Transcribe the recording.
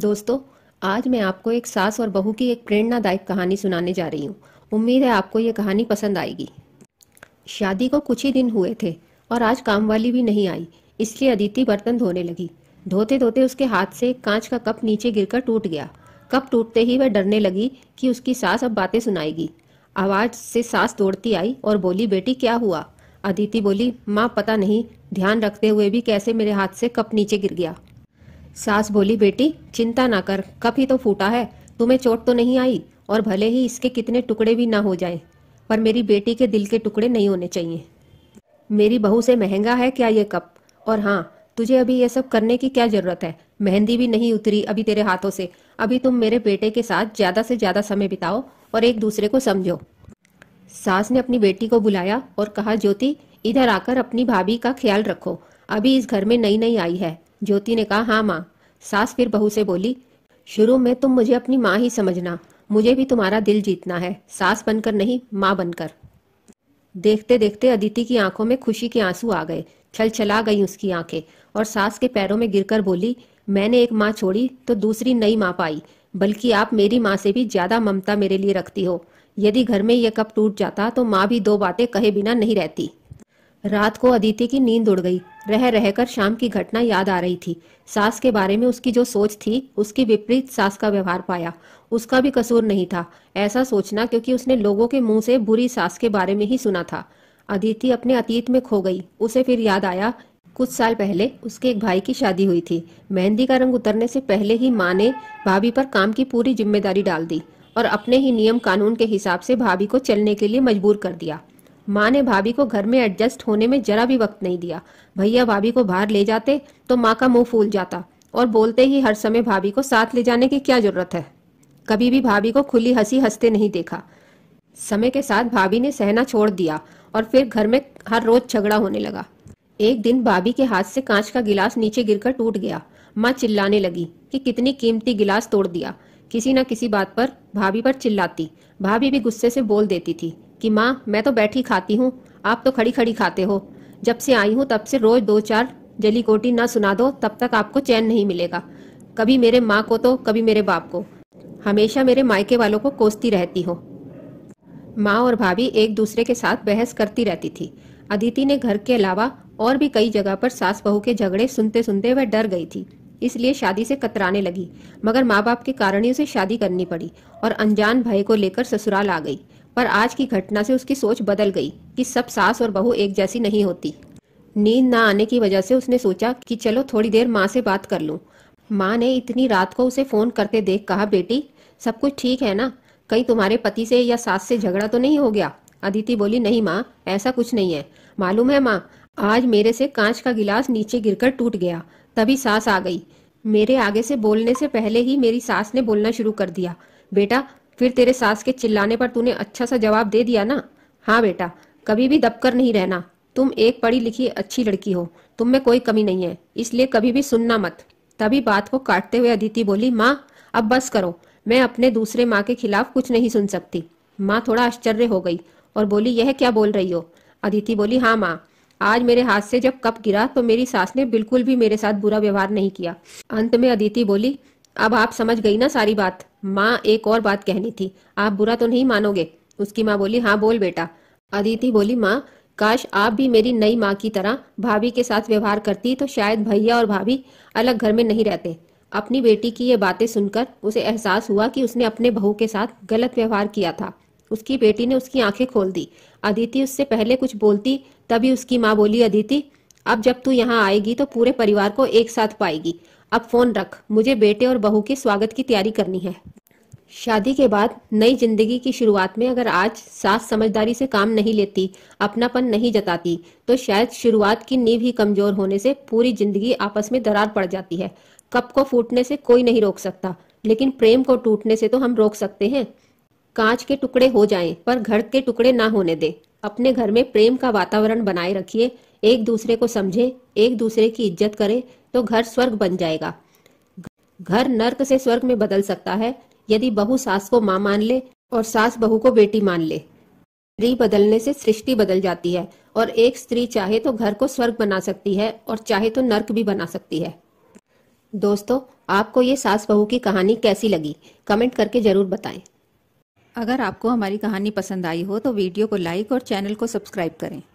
दोस्तों आज मैं आपको एक सास और बहू की एक प्रेरणादायक कहानी सुनाने जा रही हूँ उम्मीद है आपको ये कहानी पसंद आएगी शादी को कुछ ही दिन हुए थे और आज काम वाली भी नहीं आई इसलिए अदिति बर्तन धोने लगी धोते धोते उसके हाथ से कांच का कप नीचे गिरकर टूट गया कप टूटते ही वह डरने लगी कि उसकी सास अब बातें सुनाएगी आवाज से सास दौड़ती आई और बोली बेटी क्या हुआ अदिति बोली माँ पता नहीं ध्यान रखते हुए भी कैसे मेरे हाथ से कप नीचे गिर गया सास बोली बेटी चिंता ना कर कप ही तो फूटा है तुम्हें चोट तो नहीं आई और भले ही इसके कितने टुकड़े भी ना हो जाए पर मेरी बेटी के दिल के टुकड़े नहीं होने चाहिए मेरी बहू से महंगा है क्या ये कप और हाँ तुझे अभी ये सब करने की क्या जरूरत है मेहंदी भी नहीं उतरी अभी तेरे हाथों से अभी तुम मेरे बेटे के साथ ज्यादा से ज्यादा समय बिताओ और एक दूसरे को समझो सास ने अपनी बेटी को बुलाया और कहा ज्योति इधर आकर अपनी भाभी का ख्याल रखो अभी इस घर में नई नई आई है ज्योति ने कहा हाँ माँ सास फिर बहू से बोली शुरू में तुम मुझे अपनी माँ ही समझना मुझे भी तुम्हारा दिल जीतना है सास बनकर नहीं माँ बनकर देखते देखते अदिति की आंखों में खुशी के आंसू आ गए छल छला गई उसकी आंखें और सास के पैरों में गिरकर बोली मैंने एक माँ छोड़ी तो दूसरी नई माँ पाई बल्कि आप मेरी माँ से भी ज्यादा ममता मेरे लिए रखती हो यदि घर में यह कप टूट जाता तो माँ भी दो बातें कहे बिना नहीं रहती रात को अदिति की नींद उड़ गई रह रहकर शाम की घटना याद आ रही थी सास के बारे में उसकी जो सोच थी उसकी विपरीत सास का व्यवहार पाया उसका भी कसूर नहीं था ऐसा सोचना क्योंकि उसने लोगों के मुंह से बुरी सास के बारे में ही सुना था अदिति अपने अतीत में खो गई उसे फिर याद आया कुछ साल पहले उसके एक भाई की शादी हुई थी मेहंदी का रंग उतरने से पहले ही माँ ने भाभी पर काम की पूरी जिम्मेदारी डाल दी और अपने ही नियम कानून के हिसाब से भाभी को चलने के लिए मजबूर कर दिया माँ ने भाभी को घर में एडजस्ट होने में जरा भी वक्त नहीं दिया भैया भाभी को बाहर ले जाते तो माँ का मुंह फूल जाता और बोलते ही हर समय भाभी को साथ ले जाने की क्या जरूरत है कभी भी भाभी को खुली हंसी हंसते नहीं देखा समय के साथ भाभी ने सहना छोड़ दिया और फिर घर में हर रोज झगड़ा होने लगा एक दिन भाभी के हाथ से कांच का गिलास नीचे गिरकर टूट गया माँ चिल्लाने लगी कि कितनी कीमती गिलास तोड़ दिया किसी न किसी बात पर भाभी पर चिल्लाती भाभी भी गुस्से से बोल देती थी कि माँ मैं तो बैठी खाती हूँ आप तो खड़ी खड़ी खाते हो जब से आई हूँ तब से रोज दो चार जली कोटी ना सुना दो तब तक आपको चैन नहीं मिलेगा कभी मेरे माँ को तो कभी मेरे बाप को हमेशा मेरे मायके वालों को कोसती रहती हो माँ और भाभी एक दूसरे के साथ बहस करती रहती थी अदिति ने घर के अलावा और भी कई जगह पर सास बहू के झगड़े सुनते सुनते वह डर गई थी इसलिए शादी से कतराने लगी मगर माँ बाप के कारण ही उसे शादी करनी पड़ी और अनजान भय को लेकर ससुराल आ गई पर आज की घटना से उसकी सोच बदल गई कि सब सास और बहू एक जैसी नहीं होती नींद ना आने की वजह से उसने सोचा कि चलो थोड़ी देर माँ से बात कर लूँ माँ ने इतनी रात को उसे फ़ोन करते देख कहा बेटी सब कुछ ठीक है ना कहीं तुम्हारे पति से या सास से झगड़ा तो नहीं हो गया अदिति बोली नहीं माँ ऐसा कुछ नहीं है मालूम है माँ आज मेरे से कांच का गिलास नीचे गिरकर टूट गया तभी सास आ गई मेरे आगे से बोलने से पहले ही मेरी सास ने बोलना शुरू कर दिया बेटा फिर तेरे सास के चिल्लाने पर तूने अच्छा सा जवाब दे दिया ना हाँ बेटा कभी भी दबकर नहीं रहना तुम एक पढ़ी लिखी अच्छी लड़की हो तुम में कोई कमी नहीं है इसलिए कभी भी सुनना मत तभी बात को काटते हुए अदिति बोली माँ अब बस करो मैं अपने दूसरे माँ के खिलाफ कुछ नहीं सुन सकती माँ थोड़ा आश्चर्य हो गई और बोली यह क्या बोल रही हो अदिति बोली हाँ माँ आज मेरे हाथ से जब कप गिरा तो मेरी सास ने बिल्कुल भी मेरे साथ बुरा व्यवहार नहीं किया अंत में अदिति बोली अब आप समझ गई ना सारी बात माँ एक और बात कहनी थी आप बुरा तो नहीं मानोगे उसकी माँ बोली हाँ बोल बेटा अदिति बोली माँ काश आप भी मेरी नई माँ की तरह भाभी के साथ व्यवहार करती तो शायद भैया और भाभी अलग घर में नहीं रहते अपनी बेटी की ये बातें सुनकर उसे एहसास हुआ कि उसने अपने बहू के साथ गलत व्यवहार किया था उसकी बेटी ने उसकी आंखें खोल दी अदिति उससे पहले कुछ बोलती तभी उसकी माँ बोली अदिति अब जब तू यहाँ आएगी तो पूरे परिवार को एक साथ पाएगी अब फोन रख मुझे बेटे और बहू के स्वागत की तैयारी करनी है शादी के बाद नई जिंदगी की शुरुआत में अगर आज सास समझदारी से काम नहीं लेती अपनापन नहीं जताती तो शायद शुरुआत की नींव ही कमजोर होने से पूरी जिंदगी आपस में दरार पड़ जाती है कप को फूटने से कोई नहीं रोक सकता लेकिन प्रेम को टूटने से तो हम रोक सकते हैं कांच के टुकड़े हो जाएं पर घर के टुकड़े ना होने दे अपने घर में प्रेम का वातावरण बनाए रखिए एक दूसरे को समझे एक दूसरे की इज्जत करें तो घर स्वर्ग बन जाएगा घर नर्क से स्वर्ग में बदल सकता है यदि बहु सास को माँ मान ले और सास बहू को बेटी मान ले स्त्री बदलने से सृष्टि बदल जाती है और एक स्त्री चाहे तो घर को स्वर्ग बना सकती है और चाहे तो नर्क भी बना सकती है दोस्तों आपको ये सास बहू की कहानी कैसी लगी कमेंट करके जरूर बताएं अगर आपको हमारी कहानी पसंद आई हो तो वीडियो को लाइक और चैनल को सब्सक्राइब करें